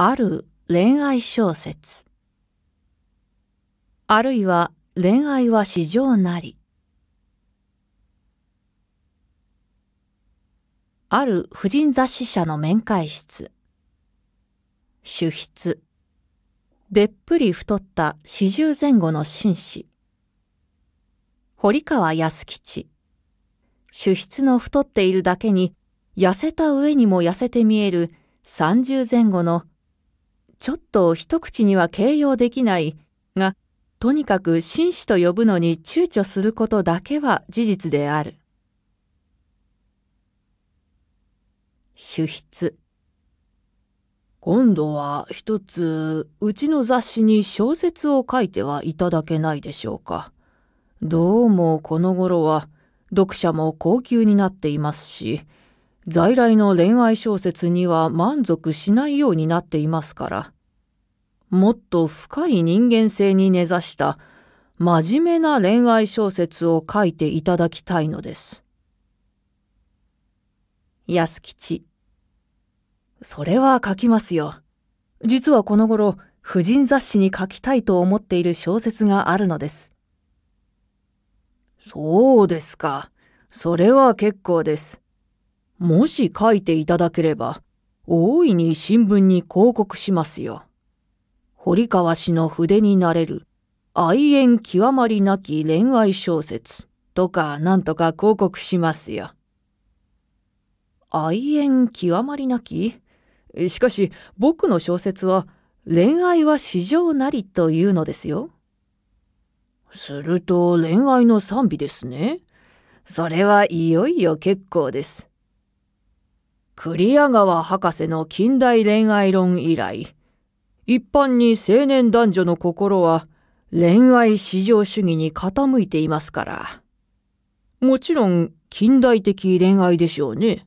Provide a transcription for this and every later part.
ある恋愛小説。あるいは恋愛は至上なり。ある婦人雑誌社の面会室。主筆。でっぷり太った四十前後の紳士。堀川安吉。主筆の太っているだけに、痩せた上にも痩せて見える三十前後のちょっと一口には形容できないが、とにかく紳士と呼ぶのに躊躇することだけは事実である。主筆今度は一つ、うちの雑誌に小説を書いてはいただけないでしょうか。どうもこの頃は、読者も高級になっていますし、在来の恋愛小説には満足しないようになっていますから、もっと深い人間性に根ざした真面目な恋愛小説を書いていただきたいのです。安吉。それは書きますよ。実はこの頃、婦人雑誌に書きたいと思っている小説があるのです。そうですか。それは結構です。もし書いていただければ、大いに新聞に広告しますよ。堀川氏の筆になれる、愛縁極まりなき恋愛小説とかなんとか広告しますよ。愛縁極まりなきしかし僕の小説は恋愛は至上なりというのですよ。すると恋愛の賛美ですね。それはいよいよ結構です。クリア川博士の近代恋愛論以来、一般に青年男女の心は恋愛至上主義に傾いていますから。もちろん近代的恋愛でしょうね。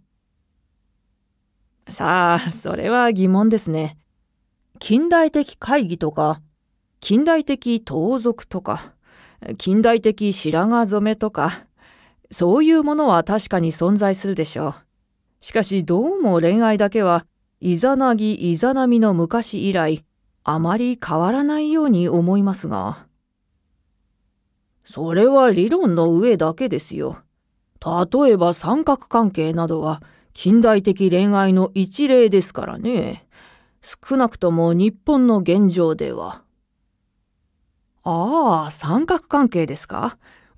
さあ、それは疑問ですね。近代的会議とか、近代的盗賊とか、近代的白髪染めとか、そういうものは確かに存在するでしょう。しかしどうも恋愛だけは、イザナギ・イザナミの昔以来、あまり変わらないように思いますが。それは理論の上だけですよ。例えば三角関係などは近代的恋愛の一例ですからね。少なくとも日本の現状では。ああ、三角関係ですか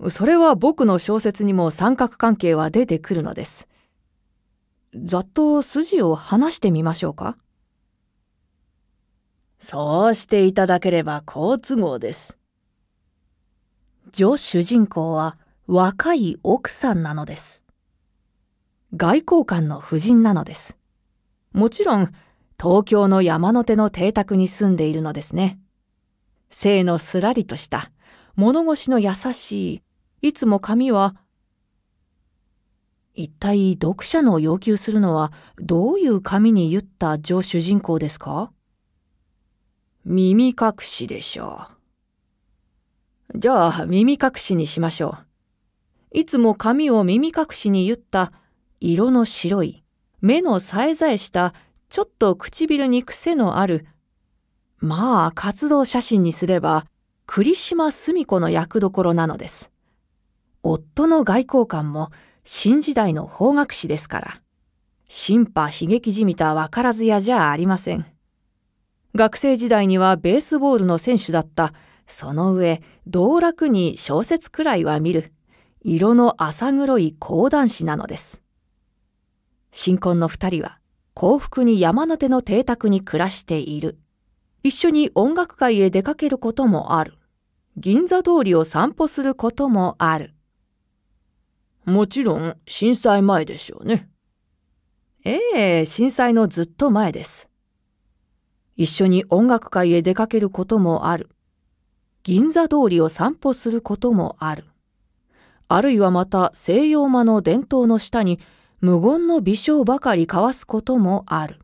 それは僕の小説にも三角関係は出てくるのです。ざっと筋を話してみましょうか。そうしていただければ好都合です。女主人公は若い奥さんなのです。外交官の夫人なのです。もちろん、東京の山の手の邸宅に住んでいるのですね。性のすらりとした、物腰の優しい、いつも髪は、一体読者の要求するのはどういう髪に言った女主人公ですか耳隠しでしょう。じゃあ耳隠しにしましょう。いつも髪を耳隠しに言った色の白い、目のさえざえした、ちょっと唇に癖のある、まあ活動写真にすれば、栗島澄子の役どころなのです。夫の外交官も新時代の法学士ですから。心派悲劇じみた分からずやじゃありません。学生時代にはベースボールの選手だった。その上、道楽に小説くらいは見る。色の浅黒い講談師なのです。新婚の二人は幸福に山の手の邸宅に暮らしている。一緒に音楽会へ出かけることもある。銀座通りを散歩することもある。もちろん震災前でしょうね。ええ、震災のずっと前です。一緒に音楽会へ出かけることもある。銀座通りを散歩することもある。あるいはまた西洋間の伝統の下に無言の微笑ばかり交わすこともある。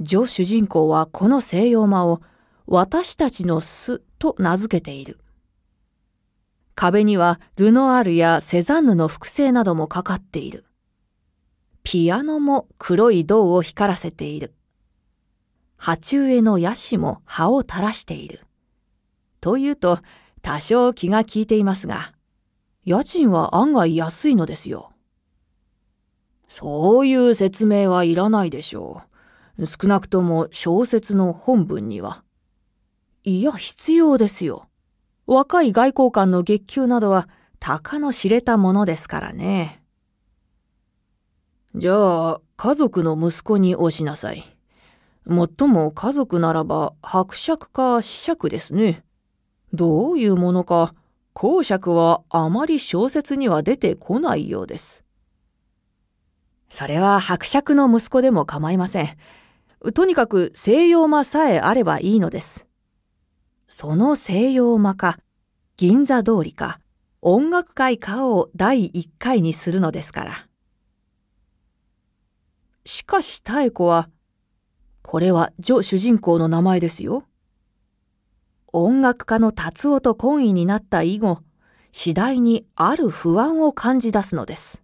女主人公はこの西洋間を私たちの巣と名付けている。壁にはルノアールやセザンヌの複製などもかかっている。ピアノも黒い銅を光らせている。鉢植えのヤシも葉を垂らしている。というと、多少気が利いていますが、家賃は案外安いのですよ。そういう説明はいらないでしょう。少なくとも小説の本文には。いや、必要ですよ。若い外交官の月給などは、たかの知れたものですからね。じゃあ、家族の息子におしなさい。もっとも家族ならば伯爵か子爵ですね。どういうものか、公爵はあまり小説には出てこないようです。それは伯爵の息子でも構いません。とにかく西洋間さえあればいいのです。その西洋間か、銀座通りか、音楽会かを第1回にするのですから。しかし妙子はこれは女主人公の名前ですよ。音楽家の達夫と懇意になった以後、次第にある不安を感じ出すのです。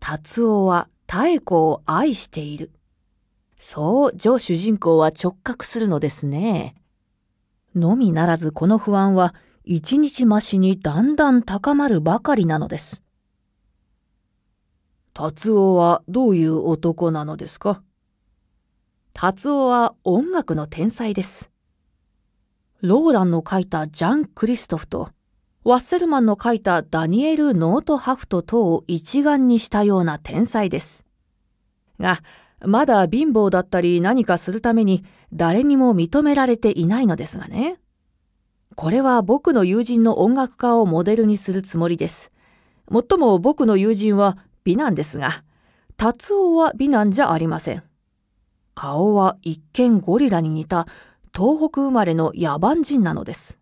達夫は妙子を愛している。そう、女主人公は直覚するのですね。のみならずこの不安は一日増しにだんだん高まるばかりなのです。達夫はどういう男なのですか達夫は音楽の天才です。ローランの書いたジャン・クリストフと、ワッセルマンの書いたダニエル・ノート・ハフト等を一丸にしたような天才です。が、まだ貧乏だったり何かするために誰にも認められていないのですがね。これは僕の友人の音楽家をモデルにするつもりです。もっとも僕の友人は美男ですが、達夫は美男じゃありません。顔は一見ゴリラに似た東北生まれの野蛮人なのです。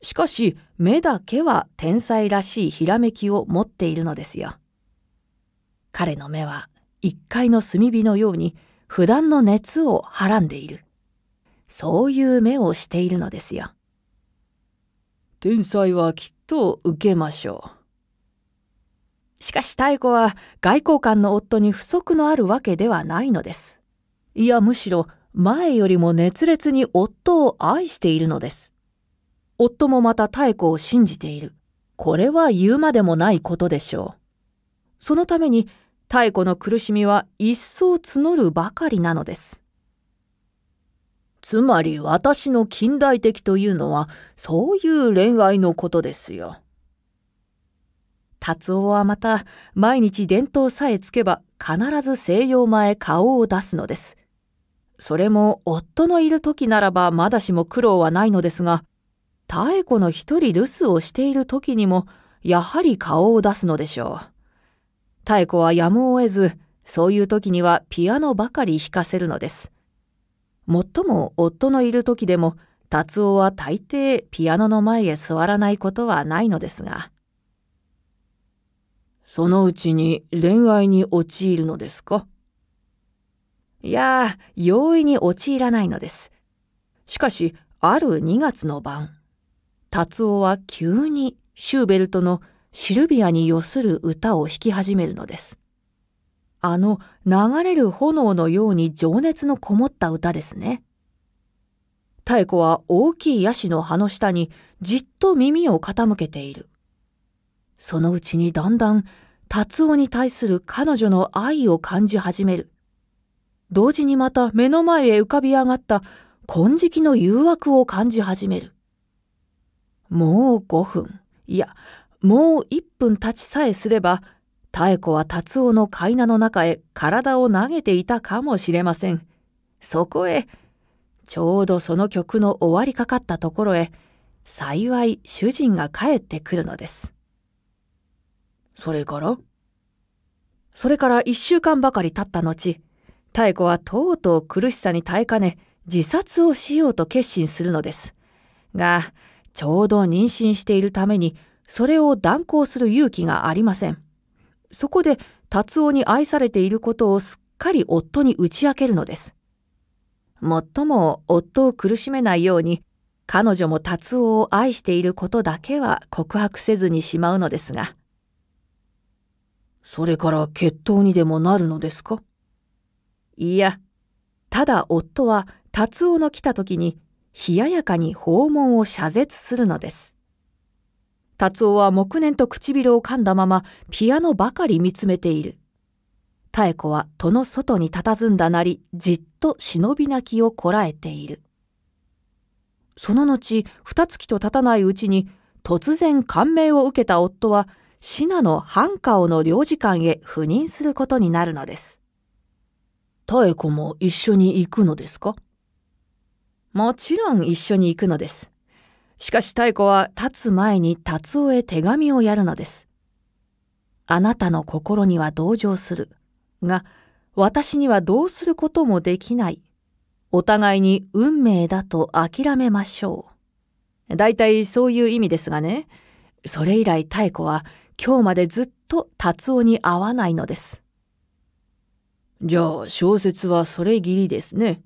しかし目だけは天才らしいひらめきを持っているのですよ。彼の目は一階の炭火のように普段の熱をはらんでいる。そういう目をしているのですよ。天才はきっと受けましょう。しかし太子は外交官の夫に不足のあるわけではないのです。いやむしろ前よりも熱烈に夫を愛しているのです。夫もまた太子を信じている。これは言うまでもないことでしょう。そのために太古の苦しみは一層募るばかりなのです。つまり私の近代的というのはそういう恋愛のことですよ。達夫はまた毎日伝統さえつけば必ず西洋前顔を出すのです。それも夫のいる時ならばまだしも苦労はないのですが、妙子の一人留守をしている時にもやはり顔を出すのでしょう。妙子はやむを得ず、そういう時にはピアノばかり弾かせるのです。もっとも夫のいる時でも、達夫は大抵ピアノの前へ座らないことはないのですが。そのうちに恋愛に陥るのですかいや容易に陥らないのです。しかし、ある2月の晩、達夫は急にシューベルトのシルビアに寄する歌を弾き始めるのです。あの流れる炎のように情熱のこもった歌ですね。妙子は大きいヤシの葉の下にじっと耳を傾けている。そのうちにだんだん達夫に対する彼女の愛を感じ始める。同時にまた目の前へ浮かび上がった金色の誘惑を感じ始める。もう5分、いや、もう1分経ちさえすれば、妙子は達夫の階段の中へ体を投げていたかもしれません。そこへ、ちょうどその曲の終わりかかったところへ、幸い主人が帰ってくるのです。それからそれから一週間ばかり経った後、妙子はとうとう苦しさに耐えかね、自殺をしようと決心するのです。が、ちょうど妊娠しているために、それを断行する勇気がありません。そこで、達夫に愛されていることをすっかり夫に打ち明けるのです。もっとも夫を苦しめないように、彼女も達夫を愛していることだけは告白せずにしまうのですが、それから決闘にでもなるのですかいや、ただ夫は達夫の来た時に冷ややかに訪問を謝絶するのです。達夫は黙念と唇を噛んだままピアノばかり見つめている。妙子は戸の外に佇んだなりじっと忍び泣きをこらえている。その後、二月と経たないうちに突然感銘を受けた夫はシナの半顔の領事館へ赴任することになるのです。エ子も一緒に行くのですかもちろん一緒に行くのです。しかし妙子は立つ前に達夫へ手紙をやるのです。あなたの心には同情する。が、私にはどうすることもできない。お互いに運命だと諦めましょう。大体そういう意味ですがね。それ以来妙子は今日までずっと達夫に会わないのです。じゃあ小説はそれぎりですね。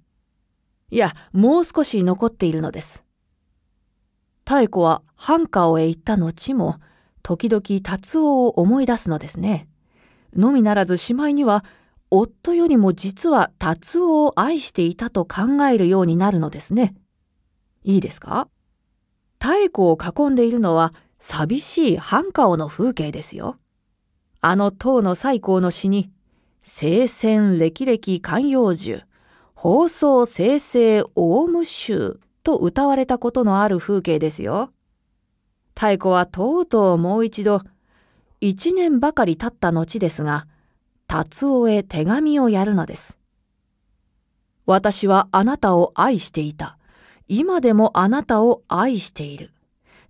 いや、もう少し残っているのです。妙子は繁華をへ行った後も、時々達夫を思い出すのですね。のみならずしまいには、夫よりも実は達夫を愛していたと考えるようになるのですね。いいですか妙子を囲んでいるのは、寂しい繁華王の風景ですよ。あの唐の最高の詩に、聖戦歴々寛容樹、放送生成オウム集と歌われたことのある風景ですよ。太古はとうとうもう一度、一年ばかり経った後ですが、達夫へ手紙をやるのです。私はあなたを愛していた。今でもあなたを愛している。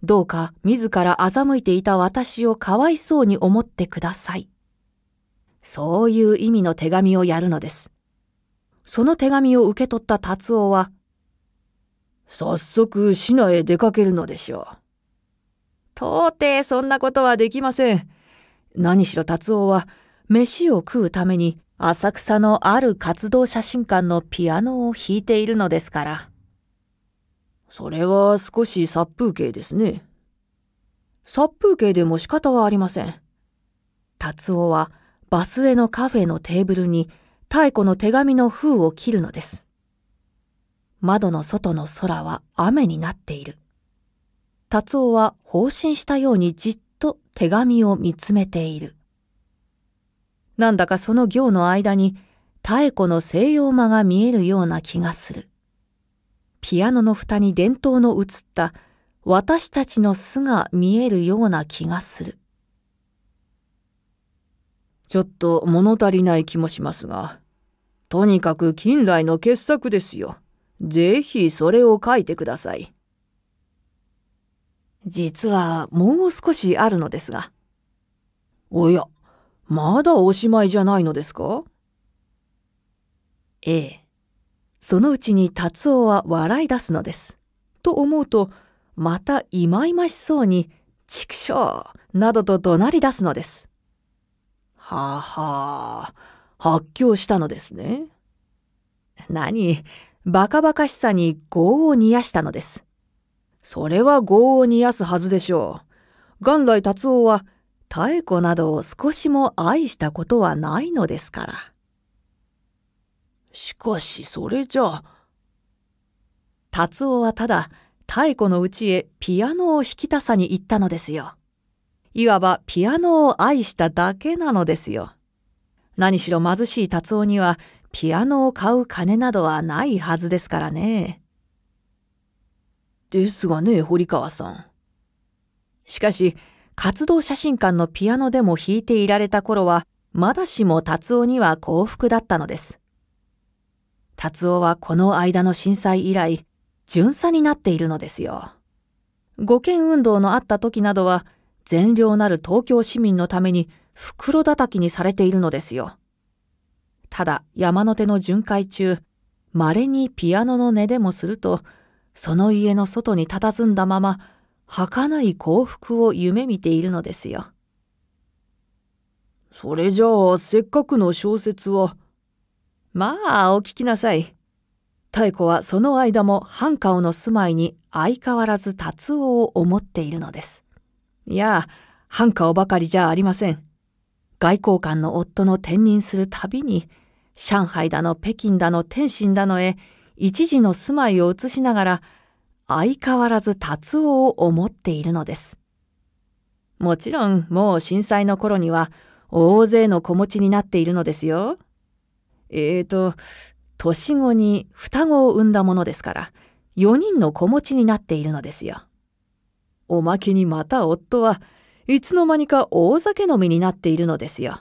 どうか自ら欺いていた私をかわいそうに思ってください。そういう意味の手紙をやるのです。その手紙を受け取った達夫は、早速市内へ出かけるのでしょう。到底そんなことはできません。何しろ達夫は、飯を食うために浅草のある活動写真館のピアノを弾いているのですから。それは少し殺風景ですね。殺風景でも仕方はありません。達夫はバスへのカフェのテーブルに太古の手紙の封を切るのです。窓の外の空は雨になっている。達夫は放心したようにじっと手紙を見つめている。なんだかその行の間に太古の西洋間が見えるような気がする。ピアノの蓋に伝統の映った私たちの巣が見えるような気がする。ちょっと物足りない気もしますが、とにかく近来の傑作ですよ。ぜひそれを書いてください。実はもう少しあるのですが。おや、まだおしまいじゃないのですかええ。そのうちに達夫は笑い出すのです。と思うと、またいまいましそうに、畜生などと怒鳴り出すのです。はあはあ、発狂したのですね。何、バカバカしさに業を煮やしたのです。それは業を煮やすはずでしょう。元来達夫は、太子などを少しも愛したことはないのですから。しかしそれじゃ達夫はただ太古のうちへピアノを弾きたさに行ったのですよ。いわばピアノを愛しただけなのですよ。何しろ貧しい達夫にはピアノを買う金などはないはずですからね。ですがね、堀川さん。しかし、活動写真館のピアノでも弾いていられた頃は、まだしも達夫には幸福だったのです。達夫はこの間の震災以来、巡査になっているのですよ。護憲運動のあった時などは、善良なる東京市民のために袋叩きにされているのですよ。ただ、山の手の巡回中、稀にピアノの音でもすると、その家の外に佇んだまま、儚い幸福を夢見ているのですよ。それじゃあ、せっかくの小説は、まあ、お聞きなさい。太子はその間も半顔の住まいに相変わらず達夫を思っているのです。いや、半顔ばかりじゃありません。外交官の夫の転任するたびに、上海だの北京だの天津だのへ一時の住まいを移しながら、相変わらず達夫を思っているのです。もちろん、もう震災の頃には、大勢の子持ちになっているのですよ。えーと、年後に双子を産んだものですから、4人の子持ちになっているのですよ。おまけにまた夫はいつの間にか大酒飲みになっているのですよ。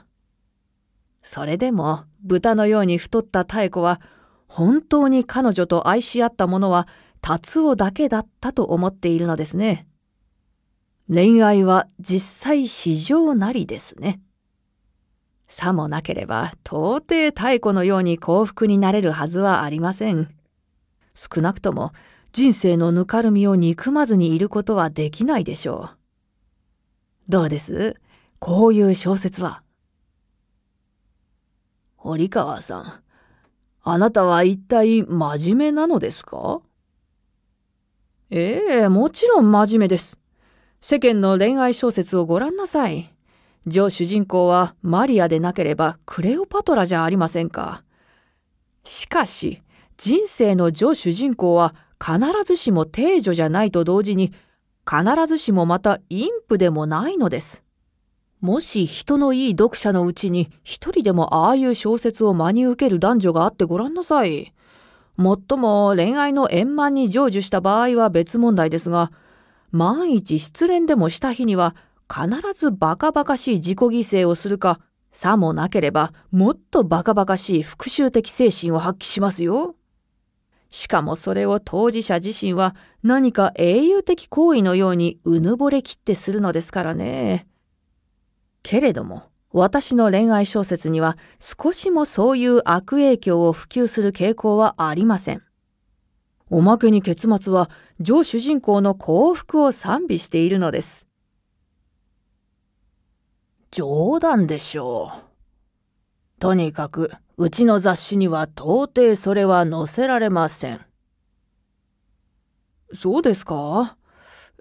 それでも豚のように太った妙子は本当に彼女と愛し合ったものは達夫だけだったと思っているのですね。恋愛は実際至上なりですね。さもなければ到底太古のように幸福になれるはずはありません。少なくとも人生のぬかるみを憎まずにいることはできないでしょう。どうですこういう小説は。堀川さん、あなたは一体真面目なのですかええ、もちろん真面目です。世間の恋愛小説をご覧なさい。女主人公はマリアでなければクレオパトラじゃありませんか。しかし、人生の女主人公は必ずしも定女じゃないと同時に、必ずしもまた陰婦でもないのです。もし人のいい読者のうちに一人でもああいう小説を真に受ける男女があってごらんなさい。もっとも恋愛の円満に成就した場合は別問題ですが、万一失恋でもした日には必ずバカバカしい自己犠牲をするか、さもなければもっとバカバカしい復讐的精神を発揮しますよ。しかもそれを当事者自身は何か英雄的行為のようにうぬぼれきってするのですからね。けれども、私の恋愛小説には少しもそういう悪影響を普及する傾向はありません。おまけに結末は、上主人公の幸福を賛美しているのです。冗談でしょう。とにかく、うちの雑誌には到底それは載せられません。そうですか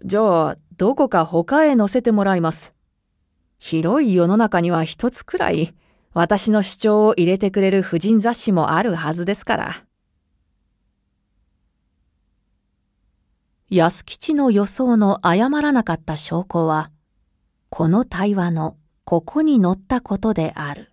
じゃあ、どこか他へ載せてもらいます。広い世の中には一つくらい、私の主張を入れてくれる婦人雑誌もあるはずですから。安吉の予想の誤らなかった証拠は、この対話のここに乗ったことである。